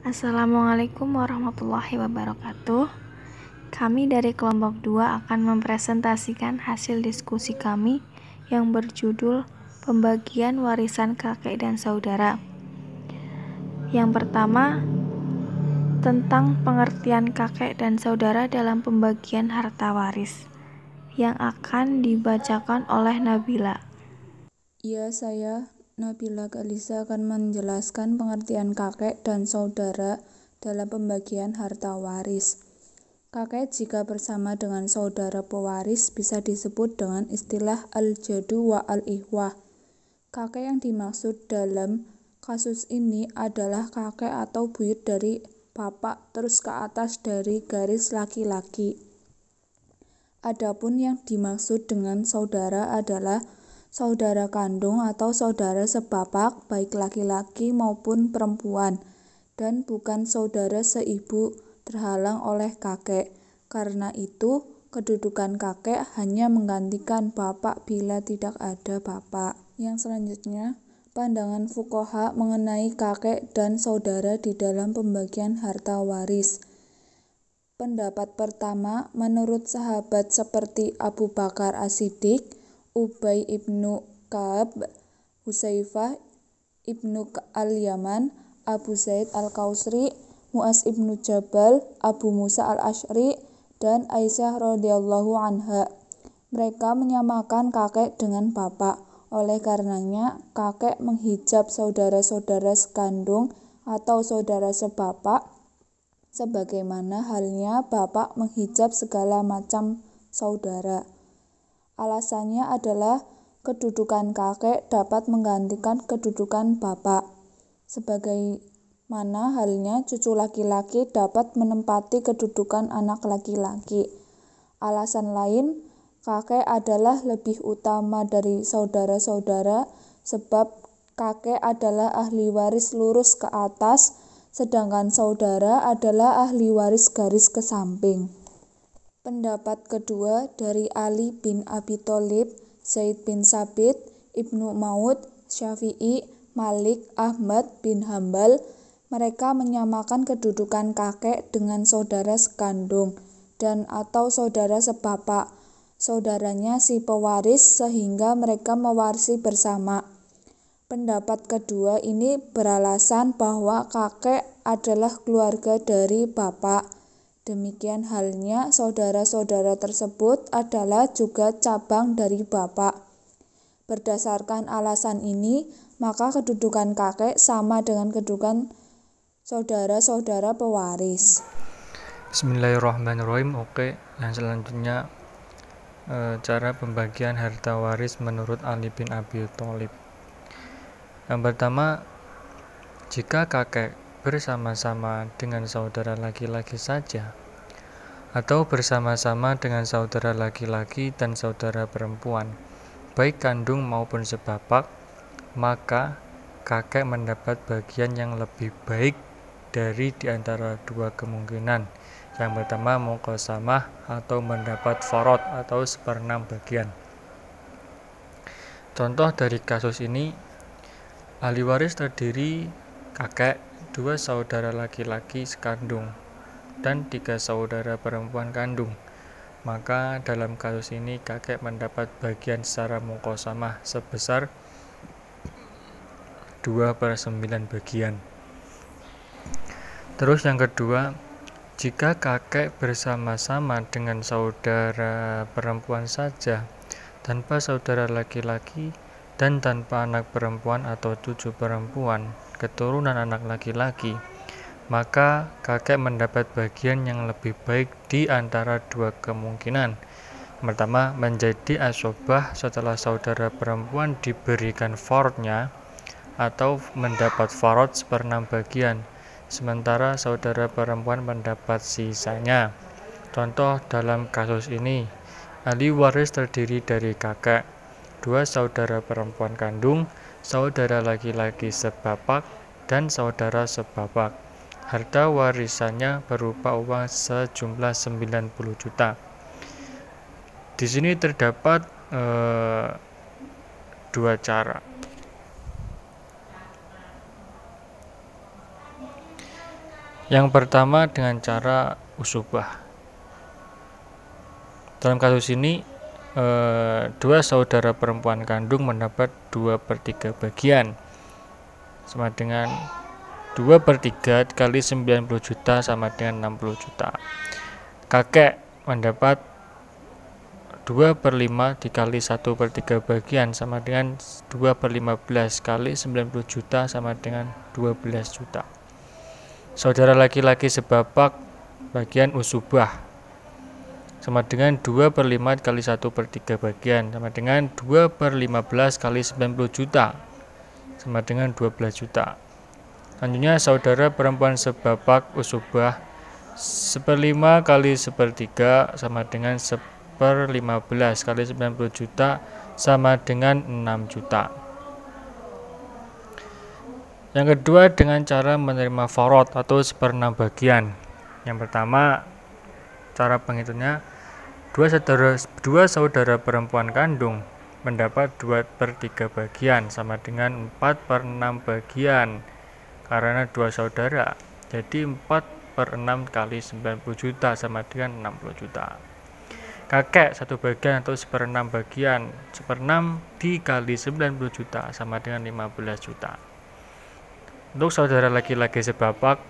Assalamualaikum warahmatullahi wabarakatuh. Kami dari kelompok 2 akan mempresentasikan hasil diskusi kami yang berjudul Pembagian Warisan Kakek dan Saudara. Yang pertama, tentang pengertian kakek dan saudara dalam pembagian harta waris yang akan dibacakan oleh Nabila. Iya, saya Nabila Kalisa akan menjelaskan pengertian kakek dan saudara dalam pembagian harta waris. Kakek jika bersama dengan saudara pewaris bisa disebut dengan istilah al-jadu wa al-ihwah. Kakek yang dimaksud dalam kasus ini adalah kakek atau buyut dari bapak terus ke atas dari garis laki-laki. Adapun yang dimaksud dengan saudara adalah saudara kandung atau saudara sebapak, baik laki-laki maupun perempuan, dan bukan saudara seibu terhalang oleh kakek. Karena itu, kedudukan kakek hanya menggantikan bapak bila tidak ada bapak. Yang selanjutnya, pandangan Fukoha mengenai kakek dan saudara di dalam pembagian harta waris. Pendapat pertama, menurut sahabat seperti Abu Bakar As-Siddiq, Ubay ibnu Ka'ab, Husayfah ibnu Al-Yaman, Abu Zaid Al-Kausri, Muas ibnu Jabal, Abu Musa Al-Ash'ri, dan Aisyah radhiyallahu anha. Mereka menyamakan kakek dengan bapak. Oleh karenanya, kakek menghijab saudara-saudara sekandung atau saudara sebapak sebagaimana halnya bapak menghijab segala macam saudara. Alasannya adalah kedudukan kakek dapat menggantikan kedudukan bapak. sebagai mana halnya cucu laki-laki dapat menempati kedudukan anak laki-laki. Alasan lain, kakek adalah lebih utama dari saudara-saudara sebab kakek adalah ahli waris lurus ke atas, sedangkan saudara adalah ahli waris garis ke samping. Pendapat kedua dari Ali bin Abi Thalib, Zaid bin Sabit, Ibnu Maud, Syafi'i, Malik, Ahmad bin Hambal, mereka menyamakan kedudukan kakek dengan saudara sekandung dan atau saudara sebapak, saudaranya si pewaris sehingga mereka mewarisi bersama. Pendapat kedua ini beralasan bahwa kakek adalah keluarga dari bapak Demikian halnya saudara-saudara tersebut adalah juga cabang dari bapak. Berdasarkan alasan ini, maka kedudukan kakek sama dengan kedudukan saudara-saudara pewaris. Bismillahirrahmanirrahim. Oke, yang selanjutnya e, cara pembagian harta waris menurut Ali bin Abi Thalib. Yang pertama, jika kakek bersama-sama dengan saudara laki-laki saja, atau bersama-sama dengan saudara laki-laki dan saudara perempuan, baik kandung maupun sebapak, maka kakek mendapat bagian yang lebih baik dari di antara dua kemungkinan. Yang pertama sama atau mendapat forot atau seperenam bagian. Contoh dari kasus ini, ahli waris terdiri kakek, dua saudara laki-laki sekandung, dan tiga saudara perempuan kandung. Maka dalam kasus ini kakek mendapat bagian secara mukosamah sebesar 2 per 9 bagian. Terus yang kedua, jika kakek bersama-sama dengan saudara perempuan saja, tanpa saudara laki-laki, dan tanpa anak perempuan atau cucu perempuan, keturunan anak laki-laki, maka kakek mendapat bagian yang lebih baik di antara dua kemungkinan. Pertama, menjadi asobah setelah saudara perempuan diberikan farotnya atau mendapat farod seperenam bagian, sementara saudara perempuan mendapat sisanya. Contoh dalam kasus ini, ahli waris terdiri dari kakek, dua saudara perempuan kandung, saudara laki-laki sebapak dan saudara sebapak. Harta warisannya berupa uang sejumlah 90 juta. Di sini terdapat eh, dua cara. Yang pertama dengan cara usubah. Dalam kasus ini eh, dua saudara perempuan kandung mendapat 2 per 3 bagian sama dengan 2 per 3 kali 90 juta sama dengan 60 juta kakek mendapat 2 per 5 dikali 1 per 3 bagian sama dengan 2 per 15 kali 90 juta sama dengan 12 juta saudara laki-laki sebapak bagian usubah sama dengan 2 per 5 kali 1 per 3 bagian sama dengan 2 per 15 kali 90 juta sama dengan 12 juta selanjutnya saudara perempuan sebapak usubah 1 per 5 kali 1 per 3 sama dengan 1 per 15 kali 90 juta sama dengan 6 juta yang kedua dengan cara menerima farot atau seper 6 bagian yang pertama cara penghitungnya dua saudara, dua saudara perempuan kandung mendapat 2 per 3 bagian sama dengan 4 per 6 bagian karena dua saudara jadi 4 per 6 kali 90 juta sama dengan 60 juta kakek satu bagian atau 1 per 6 bagian 1 per 6 dikali 90 juta sama dengan 15 juta untuk saudara laki-laki sebapak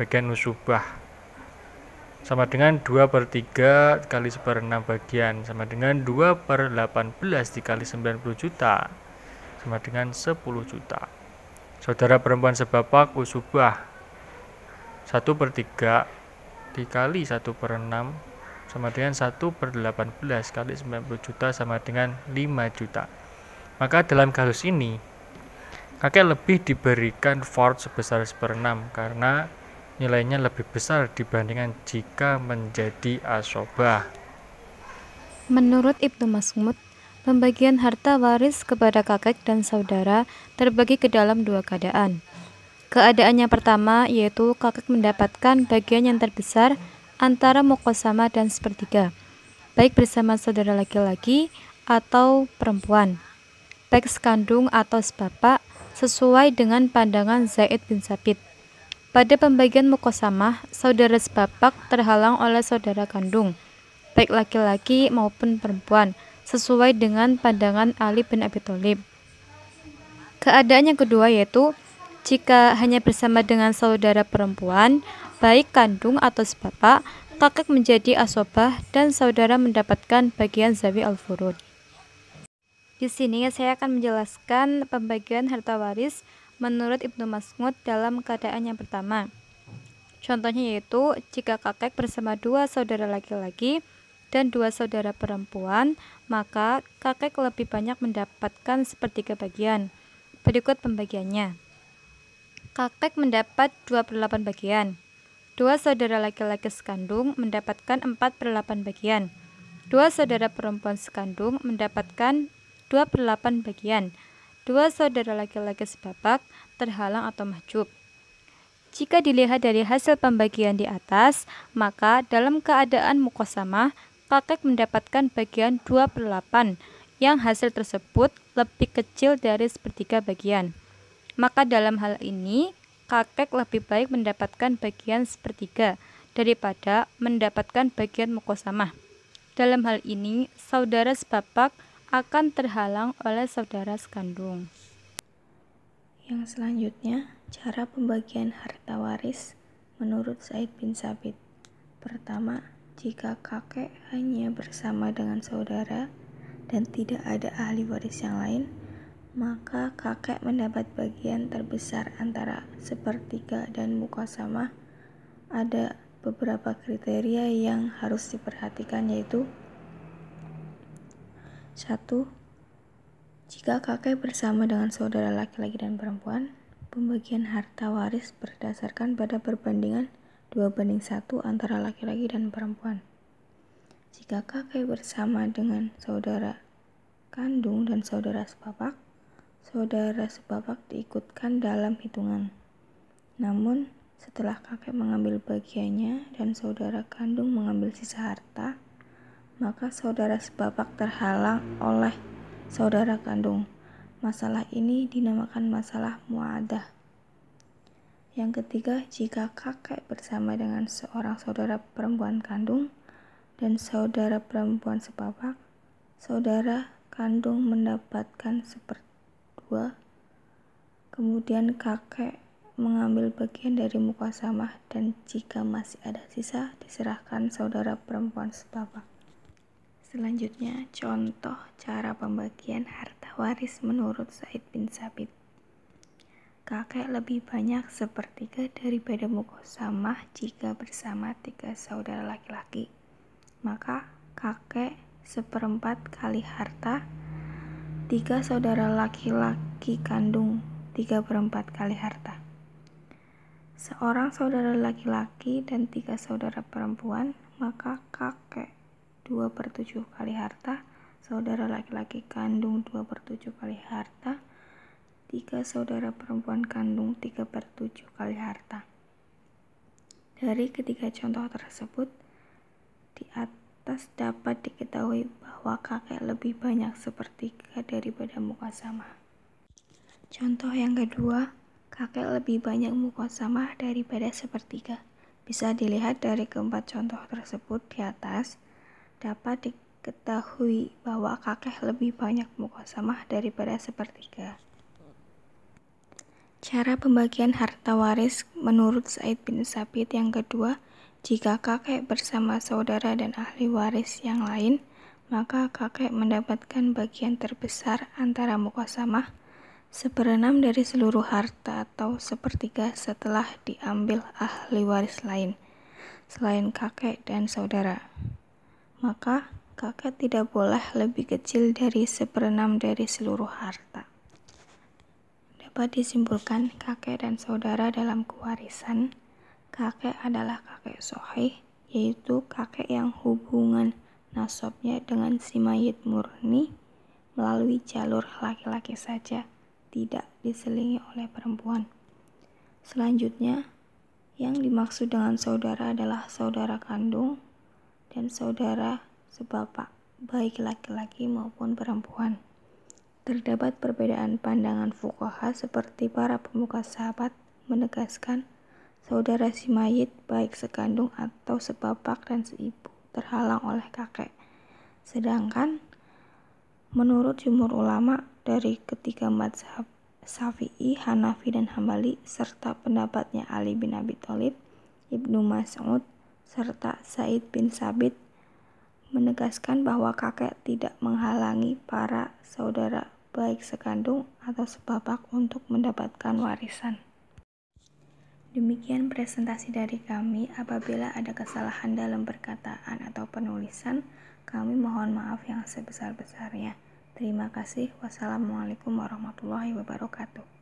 bagian nusubah sama dengan 2 per 3 kali 1 per 6 bagian sama dengan 2 per 18 dikali 90 juta sama dengan 10 juta saudara perempuan sebapak usubah 1 per 3 dikali 1 per 6 sama dengan 1 per 18 kali 90 juta sama dengan 5 juta maka dalam kasus ini kakek lebih diberikan Ford sebesar 1 per 6 karena nilainya lebih besar dibandingkan jika menjadi asobah. Menurut Ibnu Mas'ud, pembagian harta waris kepada kakek dan saudara terbagi ke dalam dua keadaan. Keadaan yang pertama yaitu kakek mendapatkan bagian yang terbesar antara mukosama dan sepertiga, baik bersama saudara laki-laki atau perempuan, baik kandung atau sebapak, sesuai dengan pandangan Zaid bin Sabit. Pada pembagian mukosamah, saudara sebapak terhalang oleh saudara kandung, baik laki-laki maupun perempuan, sesuai dengan pandangan Ali bin Abi Thalib. Keadaan yang kedua yaitu jika hanya bersama dengan saudara perempuan, baik kandung atau sebapak, kakek menjadi asobah dan saudara mendapatkan bagian zawi al-furud. Di sini saya akan menjelaskan pembagian harta waris menurut Ibnu Mas'ud dalam keadaan yang pertama. Contohnya yaitu jika kakek bersama dua saudara laki-laki dan dua saudara perempuan, maka kakek lebih banyak mendapatkan sepertiga bagian. Berikut pembagiannya. Kakek mendapat dua per delapan bagian. Dua saudara laki-laki sekandung mendapatkan 4 per 8 bagian. Dua saudara perempuan sekandung mendapatkan 2 per 8 bagian dua saudara laki-laki sebapak terhalang atau mahjub. Jika dilihat dari hasil pembagian di atas, maka dalam keadaan mukosamah, kakek mendapatkan bagian 2 per 8, yang hasil tersebut lebih kecil dari sepertiga bagian. Maka dalam hal ini, kakek lebih baik mendapatkan bagian sepertiga daripada mendapatkan bagian mukosamah. Dalam hal ini, saudara sebapak akan terhalang oleh saudara sekandung. Yang selanjutnya, cara pembagian harta waris menurut Said bin Sabit. Pertama, jika kakek hanya bersama dengan saudara dan tidak ada ahli waris yang lain, maka kakek mendapat bagian terbesar antara sepertiga dan muka sama. Ada beberapa kriteria yang harus diperhatikan yaitu 1. Jika kakek bersama dengan saudara laki-laki dan perempuan, pembagian harta waris berdasarkan pada perbandingan 2 banding 1 antara laki-laki dan perempuan. Jika kakek bersama dengan saudara kandung dan saudara sepapak, saudara sepapak diikutkan dalam hitungan. Namun, setelah kakek mengambil bagiannya dan saudara kandung mengambil sisa harta, maka saudara sebapak terhalang oleh saudara kandung. Masalah ini dinamakan masalah muadah. Yang ketiga, jika kakek bersama dengan seorang saudara perempuan kandung dan saudara perempuan sebapak, saudara kandung mendapatkan seperdua, kemudian kakek mengambil bagian dari muka sama dan jika masih ada sisa diserahkan saudara perempuan sebapak. Selanjutnya, contoh cara pembagian harta waris menurut Said bin Sabit. Kakek lebih banyak sepertiga daripada mukosamah jika bersama tiga saudara laki-laki. Maka kakek seperempat kali harta, tiga saudara laki-laki kandung, tiga perempat kali harta. Seorang saudara laki-laki dan tiga saudara perempuan, maka kakek 2 per 7 kali harta, saudara laki-laki kandung 2 per 7 kali harta, 3 saudara perempuan kandung 3 per 7 kali harta. Dari ketiga contoh tersebut, di atas dapat diketahui bahwa kakek lebih banyak sepertiga daripada muka sama. Contoh yang kedua, kakek lebih banyak muka sama daripada sepertiga. Bisa dilihat dari keempat contoh tersebut di atas, dapat diketahui bahwa kakek lebih banyak mukosamah daripada sepertiga. Cara pembagian harta waris menurut Said bin Sabit yang kedua, jika kakek bersama saudara dan ahli waris yang lain, maka kakek mendapatkan bagian terbesar antara mukosamah seperenam dari seluruh harta atau sepertiga setelah diambil ahli waris lain, selain kakek dan saudara maka kakek tidak boleh lebih kecil dari seperenam dari seluruh harta. Dapat disimpulkan, kakek dan saudara dalam kewarisan, kakek adalah kakek sohih, yaitu kakek yang hubungan nasabnya dengan si mayit murni melalui jalur laki-laki saja, tidak diselingi oleh perempuan. Selanjutnya, yang dimaksud dengan saudara adalah saudara kandung, dan saudara sebapak, baik laki-laki maupun perempuan. Terdapat perbedaan pandangan fukoha seperti para pemuka sahabat menegaskan saudara si mayit baik sekandung atau sebapak dan seibu terhalang oleh kakek. Sedangkan menurut jumur ulama dari ketiga mazhab Syafi'i, Hanafi, dan Hambali serta pendapatnya Ali bin Abi Thalib, Ibnu Mas'ud, serta Said bin Sabit menegaskan bahwa kakek tidak menghalangi para saudara baik sekandung atau sebabak untuk mendapatkan warisan. Demikian presentasi dari kami. Apabila ada kesalahan dalam perkataan atau penulisan, kami mohon maaf yang sebesar-besarnya. Terima kasih. Wassalamualaikum warahmatullahi wabarakatuh.